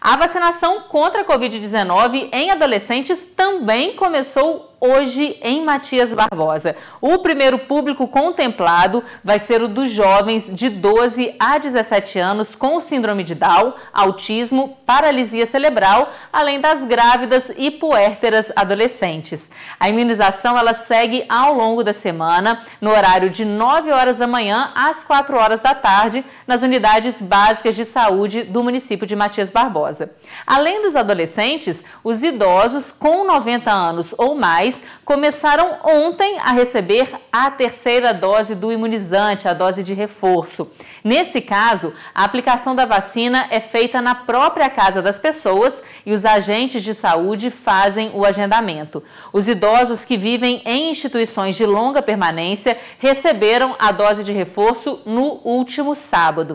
A vacinação contra a Covid-19 em adolescentes também começou hoje em Matias Barbosa. O primeiro público contemplado vai ser o dos jovens de 12 a 17 anos com síndrome de Down, autismo, paralisia cerebral, além das grávidas e puérperas adolescentes. A imunização ela segue ao longo da semana, no horário de 9 horas da manhã às 4 horas da tarde, nas unidades básicas de saúde do município de Matias Barbosa. Além dos adolescentes, os idosos com 90 anos ou mais começaram ontem a receber a terceira dose do imunizante, a dose de reforço. Nesse caso, a aplicação da vacina é feita na própria casa das pessoas e os agentes de saúde fazem o agendamento. Os idosos que vivem em instituições de longa permanência receberam a dose de reforço no último sábado.